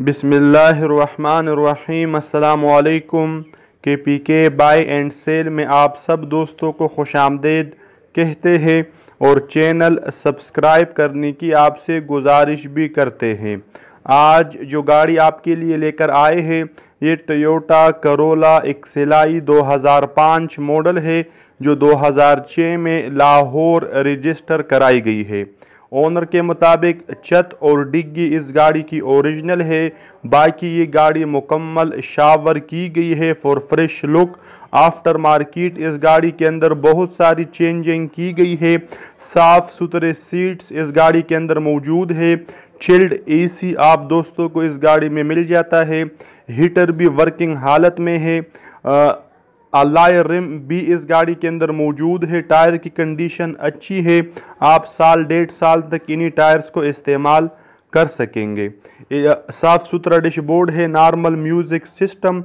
बिसमीम् अल्लाम के पी के बाई एंड सेल में आप सब दोस्तों को खुश आमदेद कहते हैं और चैनल सब्सक्राइब करने की आपसे गुजारिश भी करते हैं आज जो गाड़ी आपके लिए लेकर आए हैं ये टयोटा करोला एक्सेलाई 2005 मॉडल है जो 2006 में लाहौर रजिस्टर कराई गई है ओनर के मुताबिक छत और डिग्गी इस गाड़ी की ओरिजिनल है बाकी ये गाड़ी मुकम्मल शावर की गई है for fresh look after market इस गाड़ी के अंदर बहुत सारी चेंजिंग की गई है साफ़ सुथरे सीट्स इस गाड़ी के अंदर मौजूद है चिल्ड एसी आप दोस्तों को इस गाड़ी में मिल जाता है हीटर भी वर्किंग हालत में है आ, अलाय रिम भी इस गाड़ी के अंदर मौजूद है टायर की कंडीशन अच्छी है आप साल डेढ़ साल तक इन्हीं टायर्स को इस्तेमाल कर सकेंगे साफ़ सुथरा डिशबोर्ड है नॉर्मल म्यूज़िक सिस्टम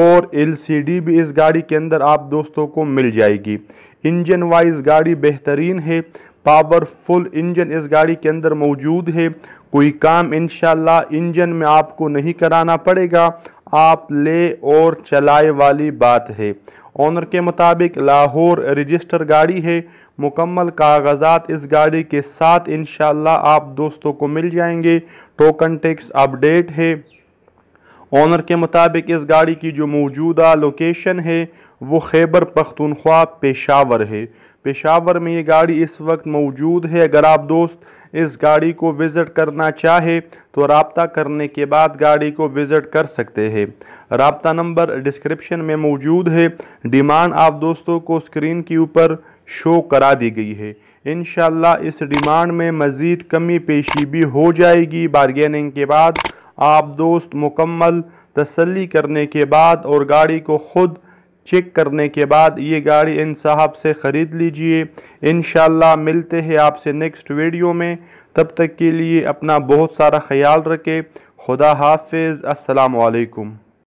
और एलसीडी भी इस गाड़ी के अंदर आप दोस्तों को मिल जाएगी इंजन वाइज गाड़ी बेहतरीन है पावरफुल इंजन इस गाड़ी के अंदर मौजूद है कोई काम इन इंजन में आपको नहीं कराना पड़ेगा आप ले और चलाए वाली बात है ऑनर के मुताबिक लाहौर रजिस्टर गाड़ी है मुकम्मल कागजात इस गाड़ी के साथ इन आप दोस्तों को मिल जाएंगे टोकन टैक्स अपडेट है ऑनर के मुताबिक इस गाड़ी की जो मौजूदा लोकेशन है वो खैबर पख्तूनख्वा पेशावर है पेशावर में ये गाड़ी इस वक्त मौजूद है अगर आप दोस्त इस गाड़ी को विज़िट करना चाहे तो रबता करने के बाद गाड़ी को विज़िट कर सकते हैं रबता नंबर डिस्क्रिप्शन में मौजूद है डिमांड आप दोस्तों को स्क्रीन के ऊपर शो करा दी गई है इन इस डिमांड में मज़ीद कमी पेशी भी हो जाएगी बारगेनिंग के बाद आप दोस्त मुकम्मल तसली करने के बाद और गाड़ी को ख़ुद चेक करने के बाद ये गाड़ी इन साहब से ख़रीद लीजिए इन मिलते हैं आपसे नेक्स्ट वीडियो में तब तक के लिए अपना बहुत सारा ख्याल रखें खुदा हाफिज़ असलकम